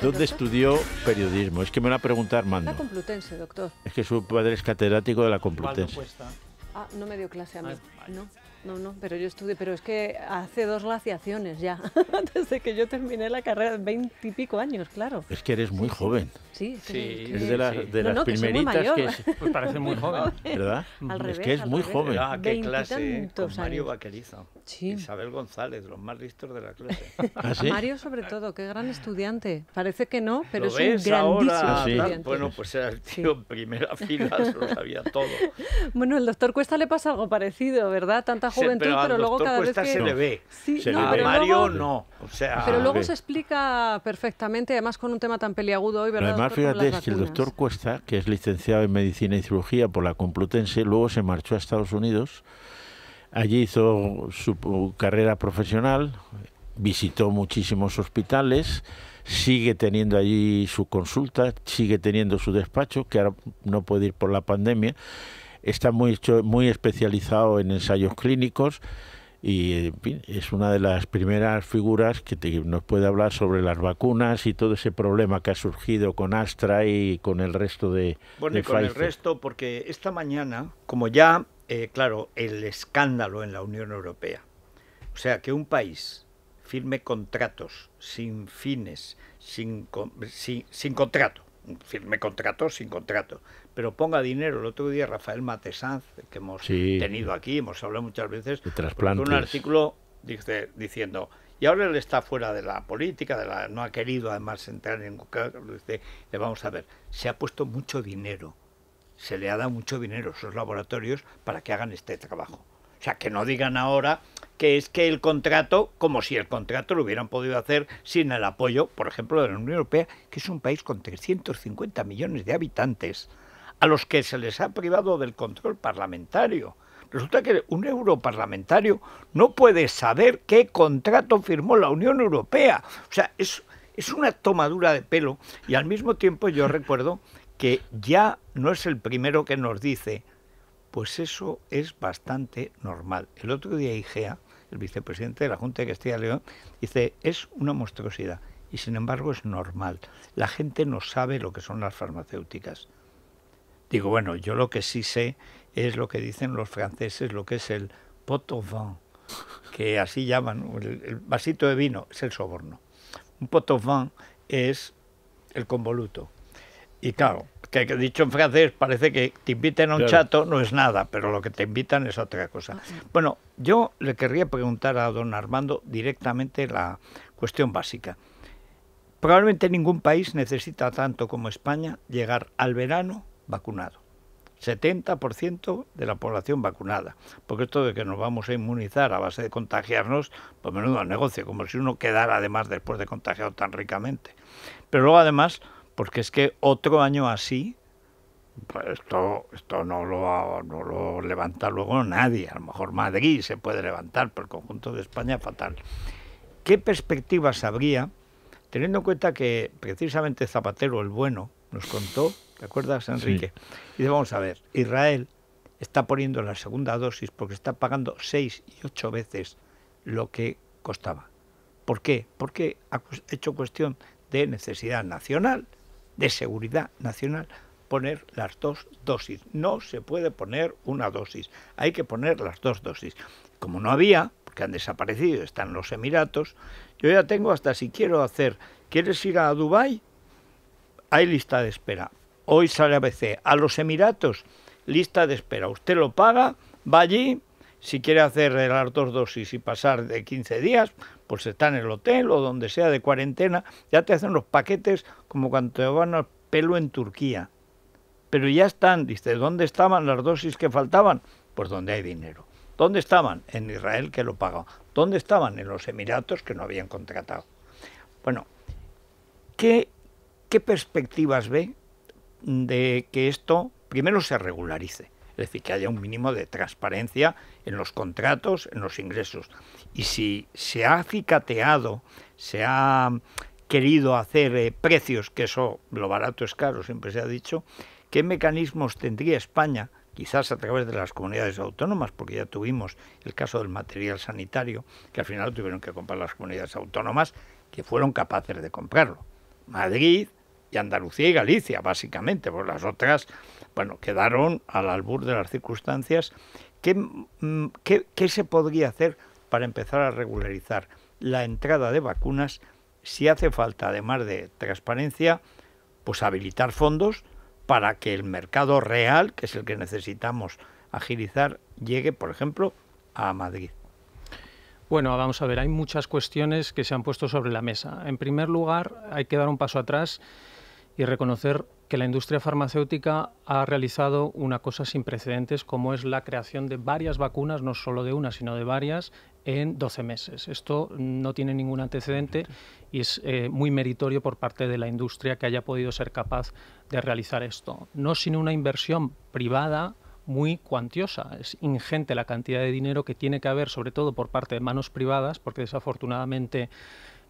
dónde, estudió. periodismo. Es que me lo ha preguntado Armando. La Complutense, doctor. Es que su padre es catedrático de la Complutense. Ah, no me dio clase a mí. Ah, no. No, no, pero yo estudié, pero es que hace dos glaciaciones ya, desde que yo terminé la carrera, veintipico años, claro. Es que eres muy joven. Sí, sí, Es de, las primeritas que, Pues parece muy joven. ¿Verdad? es que es muy joven. Ah, qué clase, con Mario Vaquerizo, Isabel González, los más listos de la clase. ¿Ah, Mario sobre todo, qué gran estudiante. Parece que no, pero es un grandísimo Bueno, pues era el tío en primera fila, se lo sabía todo. Bueno, el doctor Cuesta le pasa algo parecido, ¿verdad? Tanta pero, luego cada vez se le ve. no, Mario no. sea, pero luego se explica perfectamente, además con un tema tan peliagudo hoy, ¿verdad? además, fíjate, es que el doctor Cuesta, que es licenciado en Medicina y Cirugía por la Complutense, luego se marchó a Estados Unidos. Allí hizo su carrera profesional, visitó muchísimos hospitales, sigue teniendo allí su consulta, sigue teniendo su despacho, que ahora no puede ir por la pandemia está muy, muy especializado en ensayos clínicos y es una de las primeras figuras que nos puede hablar sobre las vacunas y todo ese problema que ha surgido con Astra y con el resto de... Bueno, y con el resto, porque esta mañana, como ya, eh, claro, el escándalo en la Unión Europea, o sea, que un país firme contratos sin fines, sin, sin, sin contrato, firme contrato sin contrato, pero ponga dinero. El otro día Rafael Matesanz, que hemos tenido aquí, hemos hablado muchas veces, un artículo dice, diciendo, y ahora él está fuera de la política, de la, no ha querido además entrar en dice, le vamos a ver, se ha puesto mucho dinero, se le ha dado mucho dinero a esos laboratorios para que hagan este trabajo o sea, que no digan ahora que es que el contrato, como si el contrato lo hubieran podido hacer sin el apoyo, por ejemplo, de la Unión Europea, que es un país con 350 millones de habitantes, a los que se les ha privado del control parlamentario. Resulta que un europarlamentario no puede saber qué contrato firmó la Unión Europea. O sea, es, es una tomadura de pelo y al mismo tiempo yo recuerdo que ya no es el primero que nos dice pues eso es bastante normal. El otro día IGEA, el vicepresidente de la Junta de Castilla y León, dice, es una monstruosidad y sin embargo es normal. La gente no sabe lo que son las farmacéuticas. Digo, bueno, yo lo que sí sé es lo que dicen los franceses, lo que es el pot au vin, que así llaman, el, vasito de vino, es el soborno. Un pot au vin es el convoluto, y claro, que dicho en francés parece que te inviten a un chato no es nada, pero lo que te invitan es otra cosa. Ah, bueno, yo le querría preguntar a don Armando directamente la cuestión básica. Probablemente ningún país necesita tanto como España llegar al verano vacunado. 70% de la población vacunada. Porque esto de que nos vamos a inmunizar a base de contagiarnos, pues menudo negocio, como si uno quedara además después de contagiado tan ricamente. Pero luego además porque es que otro año así, pues esto, esto no, lo, no lo levanta luego nadie. A lo mejor Madrid se puede levantar, pero el conjunto de España fatal. ¿Qué perspectivas habría, teniendo en cuenta que precisamente Zapatero el Bueno nos contó, ¿te acuerdas, Enrique? Y dice, vamos a ver, Israel está poniendo la segunda dosis porque está pagando seis y ocho veces lo que costaba. ¿Por qué? Porque ha hecho cuestión de necesidad nacional de seguridad nacional poner las dos dosis. No se puede poner una dosis, hay que poner las dos dosis. Como no había, porque han desaparecido, están los Emiratos, yo ya tengo hasta si quiero hacer, ¿quieres ir a Dubái? Hay lista de espera. Hoy sale ABC. A los Emiratos, lista de espera. Usted lo paga, va allí, si quiere hacer las dos dosis y pasar de 15 días, pues está en el hotel o donde sea de cuarentena, ya te hacen los paquetes como cuando te van al pelo en Turquía. Pero ya están, dice, ¿dónde estaban las dosis que faltaban? Pues donde hay dinero. ¿Dónde estaban? En Israel, que lo pagó. ¿Dónde estaban? En los Emiratos, que no habían contratado. Bueno, qué perspectivas ve de que esto primero se regularice? Es decir, que haya un mínimo de transparencia en los contratos, en los ingresos. Y si se ha acicateado, se ha querido hacer eh, precios, que eso lo barato es caro, siempre se ha dicho, ¿qué mecanismos tendría España, quizás a través de las comunidades autónomas, porque ya tuvimos el caso del material sanitario, que al final tuvieron que comprar las comunidades autónomas, que fueron capaces de comprarlo? Madrid, y Andalucía y Galicia, básicamente, porque las otras, bueno, quedaron al albur de las circunstancias. Mm, ¿Qué, qué se podría hacer para empezar a regularizar la entrada de vacunas si hace falta, además de transparencia, pues habilitar fondos para que el mercado real, que es el que necesitamos agilizar, llegue, por ejemplo, a Madrid? Bueno, vamos a ver, hay muchas cuestiones que se han puesto sobre la mesa. En primer lugar, hay que dar un paso atrás y reconocer que la industria farmacéutica ha realizado una cosa sin precedentes como es la creación de varias vacunas, no solo de una, sino de varias, en 12 meses. Esto no tiene ningún antecedente y es eh, muy meritorio por parte de la industria que haya podido ser capaz de realizar esto. No sin una inversión privada muy cuantiosa. Es ingente la cantidad de dinero que tiene que haber, sobre todo por parte de manos privadas, porque desafortunadamente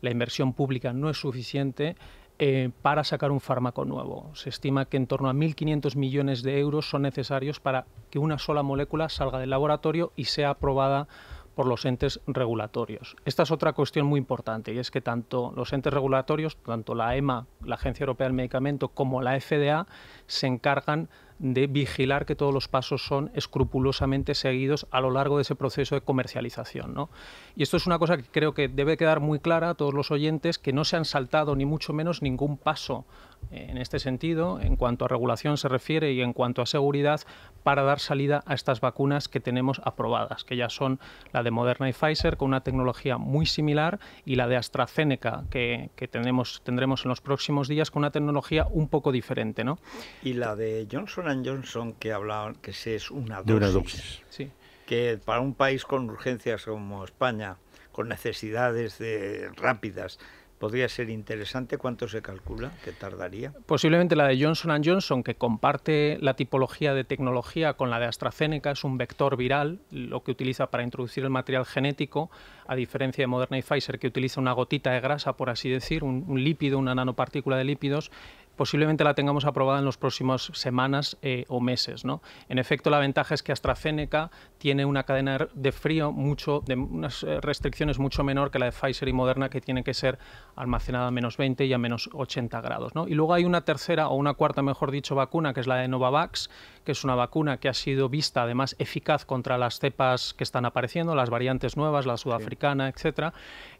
la inversión pública no es suficiente eh, para sacar un fármaco nuevo. Se estima que en torno a 1.500 millones de euros son necesarios para que una sola molécula salga del laboratorio y sea aprobada por los entes regulatorios. Esta es otra cuestión muy importante y es que tanto los entes regulatorios, tanto la EMA, la Agencia Europea del Medicamento, como la FDA se encargan de vigilar que todos los pasos son escrupulosamente seguidos a lo largo de ese proceso de comercialización. Y esto es una cosa que creo que debe quedar muy clara a todos los oyentes, que no se han saltado ni mucho menos ningún paso en este sentido, en cuanto a regulación se refiere y en cuanto a seguridad, para dar salida a estas vacunas que tenemos aprobadas, que ya son la de Moderna y Pfizer, con una tecnología muy similar, y la de AstraZeneca, que, tenemos, tendremos en los próximos días, con una tecnología un poco diferente. ¿no? Y la de Johnson Johnson, que hablaban que es una dosis, que para un país con urgencias como España, con necesidades rápidas, podría ser interesante. ¿Cuánto se calcula que tardaría? Posiblemente la de Johnson Johnson, que comparte la tipología de tecnología con la de AstraZeneca, es un vector viral, lo que utiliza para introducir el material genético, a diferencia de Moderna y Pfizer, que utiliza una gotita de grasa, por así decir, un, lípido, una nanopartícula de lípidos posiblemente la tengamos aprobada en las próximas semanas eh, o meses. En efecto, la ventaja es que AstraZeneca tiene una cadena de frío mucho, de unas eh, restricciones mucho menor que la de Pfizer y Moderna, que tiene que ser almacenada a menos 20 y a menos 80 grados. Y luego hay una tercera o una cuarta, mejor dicho, vacuna, que es la de Novavax, que es una vacuna que ha sido vista además eficaz contra las cepas que están apareciendo, las variantes nuevas, la sudafricana, etcétera,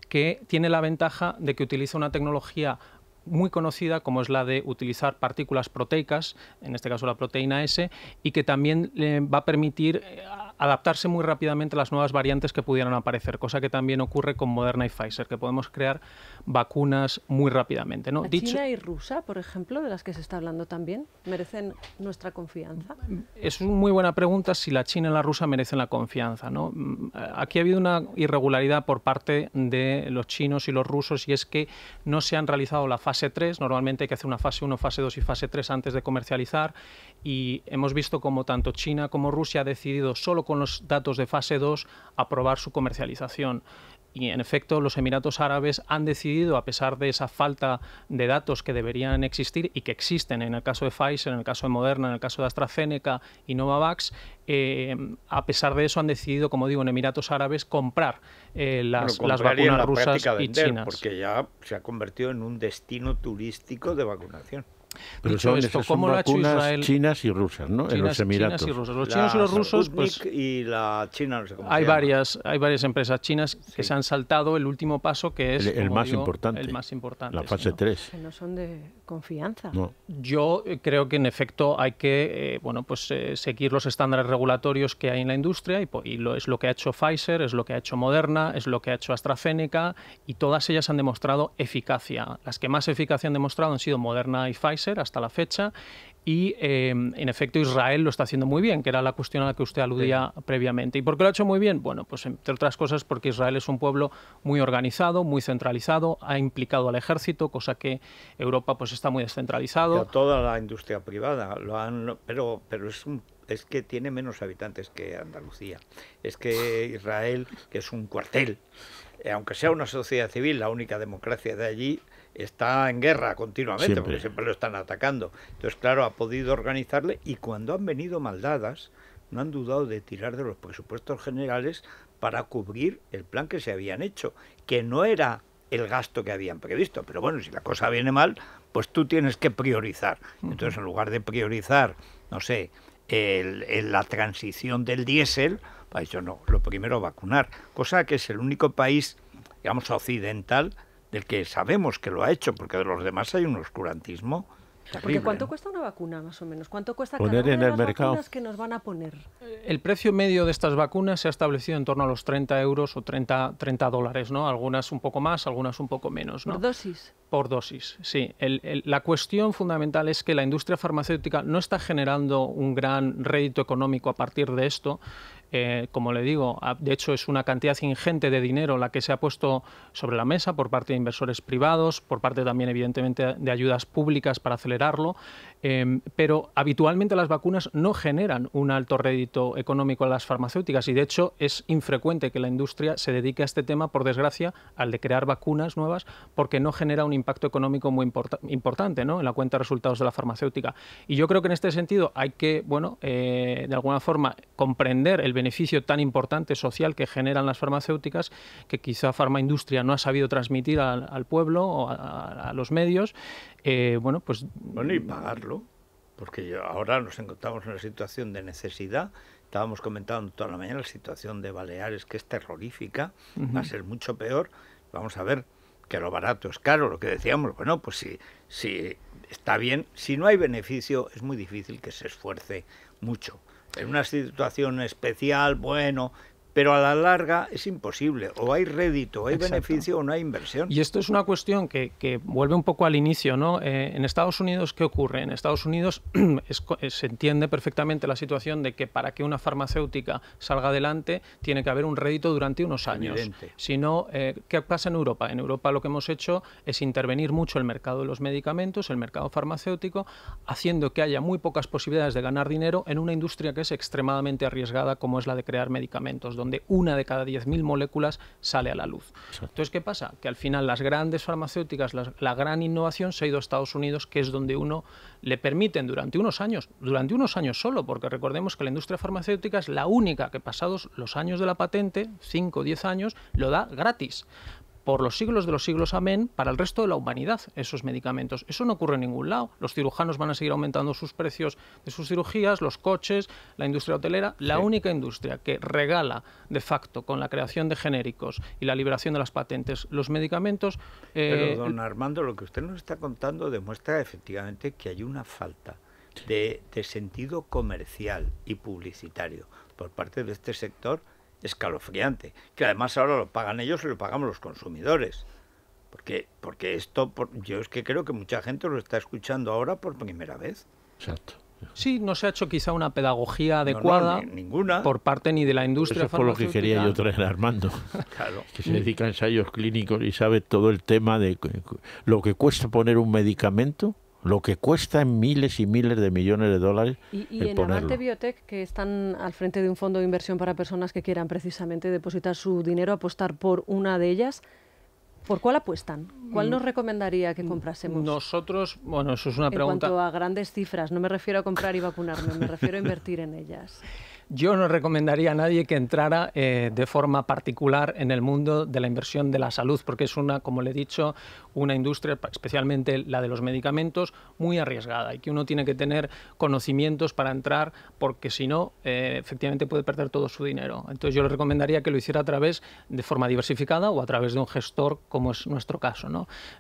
que tiene la ventaja de que utiliza una tecnología muy conocida como es la de utilizar partículas proteicas, en este caso la proteína S, y que también le va a permitir eh, adaptarse muy rápidamente a las nuevas variantes que pudieran aparecer, cosa que también ocurre con Moderna y Pfizer, que podemos crear vacunas muy rápidamente. ¿no? China y rusa, por ejemplo, de las que se está hablando también, merecen nuestra confianza? Es una muy buena pregunta si la China y la rusa merecen la confianza. ¿no? Mm, aquí ha habido una irregularidad por parte de los chinos y los rusos y es que no se han realizado la fase 3, normalmente hay que hacer una fase 1, fase 2 y fase 3 antes de comercializar y hemos visto como tanto China como Rusia ha decidido solo con los datos de fase 2 aprobar su comercialización y en efecto los Emiratos Árabes han decidido, a pesar de esa falta de datos que deberían existir y que existen en el caso de Pfizer, en el caso de Moderna, en el caso de AstraZeneca y Novavax, eh, a pesar de eso han decidido, como digo, en Emiratos Árabes comprar eh, las, vacunas rusas y chinas. Porque ya se ha convertido en un destino turístico de vacunación. Pero esto, lo Chinas y rusas, ¿no? en los Emiratos. Los chinos y los rusos, pues. Y la China, no hay, varias, hay varias empresas chinas que se han saltado el último paso, que es. El, más importante. El más importante. La fase 3. Que no son de confianza. Yo eh, creo que en efecto hay que eh, bueno, pues, eh, seguir los estándares regulatorios que hay en la industria y, lo, es lo que ha hecho Pfizer, es lo que ha hecho Moderna, es lo que ha hecho AstraZeneca y todas ellas han demostrado eficacia. Las que más eficacia han demostrado han sido Moderna y Pfizer hasta la fecha y em, en efecto Israel lo está haciendo muy bien, que era la cuestión a la que usted aludía previamente. ¿Y por qué lo ha hecho muy bien? Bueno, pues entre otras cosas porque Israel es un pueblo muy organizado, muy centralizado, ha implicado al ejército, cosa que Europa pues está muy descentralizado. toda la industria privada, lo han, pero, pero es es que tiene menos habitantes que Andalucía. Es que Israel, que es un cuartel, eh, aunque sea una sociedad civil, la única democracia de allí, está en guerra continuamente, porque siempre lo están atacando. Entonces, claro, ha podido organizarle y cuando han venido maldadas, no han dudado de tirar de los presupuestos generales para cubrir el plan que se habían hecho, que no era el gasto que habían previsto. Pero bueno, si la cosa viene mal, pues tú tienes que priorizar. Entonces, en lugar de priorizar, no sé, la transición del diésel, pues yo no, lo primero vacunar. Cosa que es el único país, digamos, occidental ...el que sabemos que lo ha hecho, porque de los demás hay un oscurantismo. porque ¿cuánto cuesta una vacuna más o menos? ¿Cuánto cuesta el mercado. vacunas que nos van a poner? Eh, el precio medio de estas vacunas se ha establecido en torno a los 30 euros o 30, 30 dólares, ¿no? Algunas un poco más, algunas un poco menos, ¿no? Por dosis. Por dosis, sí. la cuestión fundamental es que la industria farmacéutica no está generando un gran rédito económico a partir de esto eh, como le digo, ah, de hecho es una cantidad ingente de dinero la que se ha puesto sobre la mesa por parte de inversores privados, por parte también evidentemente de ayudas públicas para acelerarlo. Em, pero habitualmente las vacunas no generan un alto rédito económico a las farmacéuticas y de hecho es infrecuente que la industria se dedique a este tema, por desgracia, al de crear vacunas nuevas, porque no genera un impacto económico muy importante ¿no? en la cuenta de resultados de la farmacéutica. Y yo creo que en este sentido hay que, bueno, eh, de alguna forma comprender el beneficio tan importante social que generan las farmacéuticas, que quizá farmaindustria no ha sabido transmitir al, pueblo o a, los medios, eh, bueno, pues... Bueno, y mm, pagarlo, porque ahora nos encontramos en una situación de necesidad. Estábamos comentando toda la mañana la situación de Baleares, que es terrorífica, va a ser mucho peor. Vamos a ver que lo barato es caro, lo que decíamos, bueno, pues si, si está bien, si no hay beneficio, es muy difícil que se esfuerce mucho. En una situación especial, bueno, pero a la larga es imposible. O hay rédito, o hay beneficio, o no hay inversión. Y esto es una cuestión que, vuelve un poco al inicio, ¿no? Eh, en Estados Unidos, ¿qué ocurre? En Estados Unidos eh, se entiende perfectamente la situación de que para que una farmacéutica salga adelante tiene que haber un rédito durante unos años. Si no, eh, ¿qué pasa en Europa? En Europa lo que hemos hecho es intervenir mucho el mercado de los medicamentos, el mercado farmacéutico, haciendo que haya muy pocas posibilidades de ganar dinero en una industria que es extremadamente arriesgada como es la de crear medicamentos, donde una de cada 10.000 moléculas sale a la luz. Entonces, ¿qué pasa? Que al final las grandes farmacéuticas, la, gran innovación se ha ido a Estados Unidos, que es donde uno le permiten durante unos años, durante unos años solo, porque recordemos que la industria farmacéutica es la única que pasados los años de la patente, 5 o 10 años, lo da gratis por los siglos de los siglos, amén, para el resto de la humanidad esos medicamentos. Eso no ocurre en ningún lado. Los cirujanos van a seguir aumentando sus precios de sus cirugías, los coches, la industria hotelera. La única industria que regala de facto con la creación de genéricos y la liberación de las patentes los medicamentos. Eh, Pero, don Armando, lo que usted nos está contando demuestra efectivamente que hay una falta de, de sentido comercial y publicitario por parte de este sector escalofriante, que además ahora lo pagan ellos y lo pagamos los consumidores. Porque, porque esto, yo es que creo que mucha gente lo está escuchando ahora por primera vez. Exacto. Sí, no se ha hecho quizá una pedagogía adecuada por parte ni de la industria. Eso lo que quería yo traer Armando, que se dedica a ensayos clínicos y sabe todo el tema de lo que cuesta poner un medicamento lo que cuesta en miles y miles de millones de dólares. Y, y en ponerlo. Biotech, que están al frente de un fondo de inversión para personas que quieran precisamente depositar su dinero, apostar por una de ellas, ¿por cuál apuestan? ¿Cuál mm. nos recomendaría que comprásemos? Nosotros, bueno, eso es una pregunta. En cuanto a grandes cifras, no me refiero a comprar y vacunarme, me refiero a invertir en ellas. yo no recomendaría a nadie que entrara eh, de forma particular en el mundo de la inversión de la salud, porque es una, como le he dicho, una industria, especialmente la de los medicamentos, muy arriesgada y que uno tiene que tener conocimientos para entrar, porque si no, eh, efectivamente puede perder todo su dinero. Entonces yo le recomendaría que lo hiciera a través de forma diversificada o a través de un gestor, como es nuestro caso.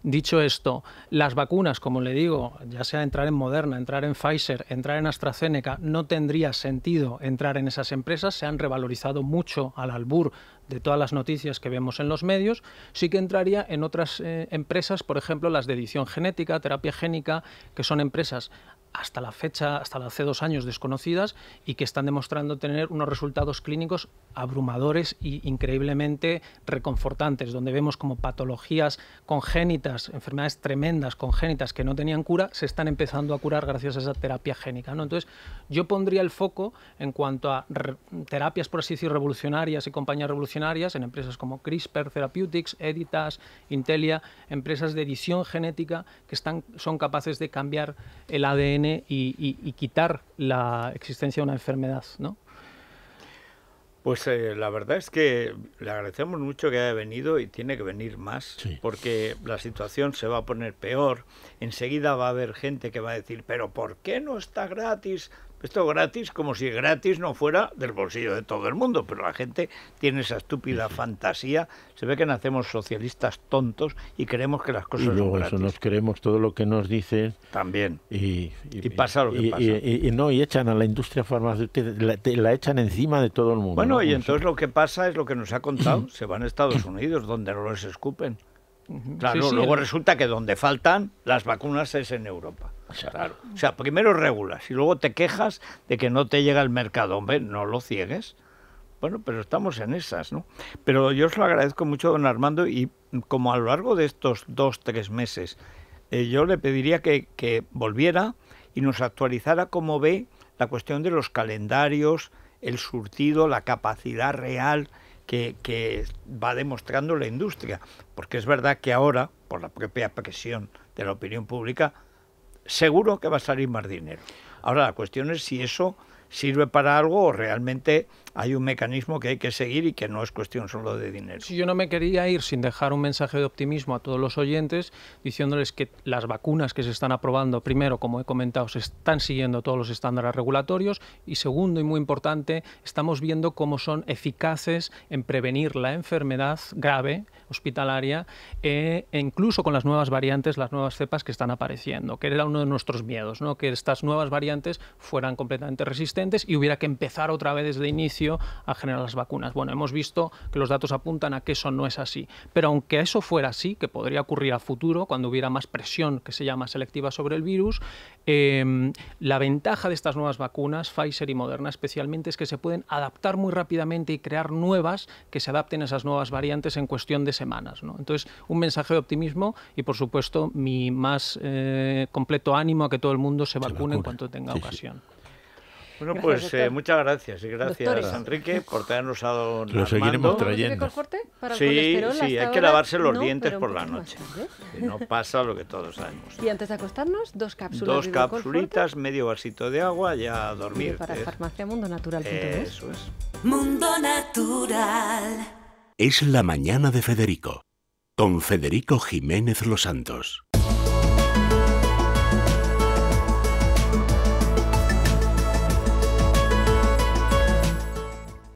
Dicho esto, las vacunas, como le digo, ya sea entrar en Moderna, entrar en Pfizer, entrar en AstraZeneca, no tendría sentido entrar en esas empresas se han revalorizado mucho al albur de todas las noticias que vemos en los medios, sí que entraría en otras eh, empresas, por ejemplo, las de edición genética, terapia génica, que son empresas hasta la fecha, hasta hace dos años desconocidas y que están demostrando tener unos resultados clínicos abrumadores y increíblemente reconfortantes, donde vemos como patologías congénitas, enfermedades tremendas congénitas que no tenían cura, se están empezando a curar gracias a esa terapia génica. ¿no? Entonces, yo pondría el foco en cuanto a terapias, por así decir, revolucionarias y compañías revolucionarias en empresas como CRISPR Therapeutics, Editas, Intelia, empresas de edición genética que están, son capaces de cambiar el ADN y, quitar la existencia de una enfermedad. Pues eh, la verdad es que le agradecemos mucho que haya venido y tiene que venir más, porque la situación se va a poner peor. Enseguida va a haber gente que va a decir, pero ¿por qué no está gratis esto gratis, como si gratis no fuera del bolsillo de todo el mundo, pero la gente tiene esa estúpida fantasía. Se ve que nacemos socialistas tontos y creemos que las cosas y son nos creemos todo lo que nos dicen. También. Y, pasa lo que pasa. Y, no, y echan a la industria farmacéutica, la, echan encima de todo el mundo. Bueno, y entonces lo que pasa es lo que nos ha contado. se van a Estados Unidos, donde no les escupen. Claro, luego resulta que donde faltan las vacunas es en Europa. O sea, primero regulas y luego te quejas de que no te llega el mercado. Hombre, no lo ciegues. Bueno, pero estamos en esas, ¿no? Pero yo os lo agradezco mucho, don Armando, y como a lo largo de estos dos, tres meses, eh, yo le pediría que, que, volviera y nos actualizara cómo ve la cuestión de los calendarios, el surtido, la capacidad real que, va demostrando la industria, porque es verdad que ahora, por la propia presión de la opinión pública, seguro que va a salir más dinero. Ahora la cuestión es si eso sirve para algo o realmente hay un mecanismo que hay que seguir y que no es cuestión solo de dinero. Si yo no me quería ir sin dejar un mensaje de optimismo a todos los oyentes, diciéndoles que las vacunas que se están aprobando, primero, como he comentado, se están siguiendo todos los estándares regulatorios y segundo y muy importante, estamos viendo cómo son eficaces en prevenir la enfermedad grave hospitalaria eh, e incluso con las nuevas variantes, las nuevas cepas que están apareciendo, que era uno de nuestros miedos, ¿no? que estas nuevas variantes fueran completamente resistentes y hubiera que empezar otra vez desde el inicio a generar las vacunas. Bueno, hemos visto que los datos apuntan a que eso no es así. Pero aunque eso fuera así, que podría ocurrir a futuro, cuando hubiera más presión que se llama selectiva sobre el virus, em, la ventaja de estas nuevas vacunas, Pfizer y Moderna especialmente, es que se pueden adaptar muy rápidamente y crear nuevas que se adapten a esas nuevas variantes en cuestión de semanas. Entonces, un mensaje de optimismo y, por supuesto, mi más eh, completo ánimo a que todo el mundo se vacune, en cuanto tenga ocasión. Bueno, pues eh, muchas gracias y gracias Enrique por tenernos dado Lo seguiremos trayendo. Para sí, sí, hay que lavarse los dientes por la noche. ¿eh? No pasa lo que todos sabemos. Y antes de acostarnos, dos cápsulas. Dos cápsulitas, medio vasito de agua, ya a dormir. para eh. farmacia Mundo Natural. Eso es. Mundo Natural. Es la mañana de Federico, con Federico Jiménez Los Santos.